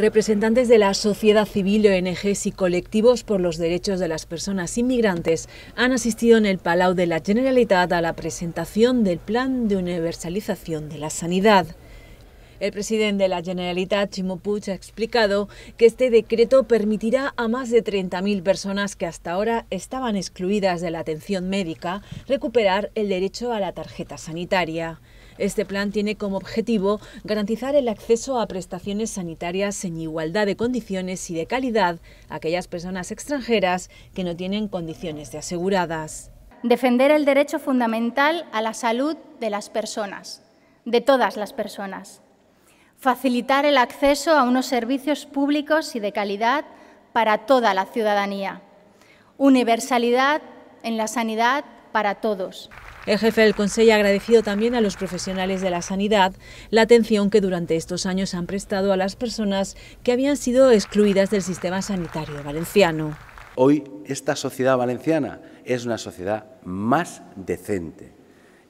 Representantes de la sociedad civil, ONGs y colectivos por los derechos de las personas inmigrantes han asistido en el Palau de la Generalitat a la presentación del Plan de Universalización de la Sanidad. El presidente de la Generalitat, Chimo Puig, ha explicado que este decreto permitirá a más de 30.000 personas que hasta ahora estaban excluidas de la atención médica recuperar el derecho a la tarjeta sanitaria. Este plan tiene como objetivo garantizar el acceso a prestaciones sanitarias en igualdad de condiciones y de calidad a aquellas personas extranjeras que no tienen condiciones de aseguradas. Defender el derecho fundamental a la salud de las personas, de todas las personas. Facilitar el acceso a unos servicios públicos y de calidad para toda la ciudadanía. Universalidad en la sanidad para todos. El jefe del Consejo ha agradecido también a los profesionales de la sanidad la atención que durante estos años han prestado a las personas que habían sido excluidas del sistema sanitario valenciano. Hoy esta sociedad valenciana es una sociedad más decente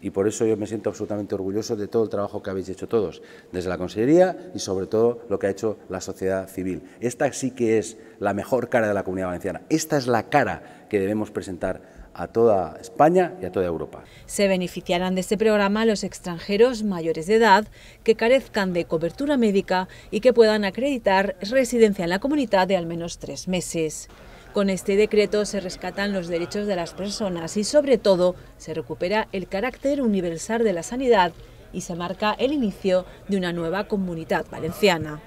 y por eso yo me siento absolutamente orgulloso de todo el trabajo que habéis hecho todos, desde la Consejería y sobre todo lo que ha hecho la sociedad civil. Esta sí que es la mejor cara de la comunidad valenciana, esta es la cara que debemos presentar a toda España y a toda Europa. Se beneficiarán de este programa los extranjeros mayores de edad que carezcan de cobertura médica y que puedan acreditar residencia en la comunidad de al menos tres meses. Con este decreto se rescatan los derechos de las personas y sobre todo se recupera el carácter universal de la sanidad y se marca el inicio de una nueva comunidad valenciana.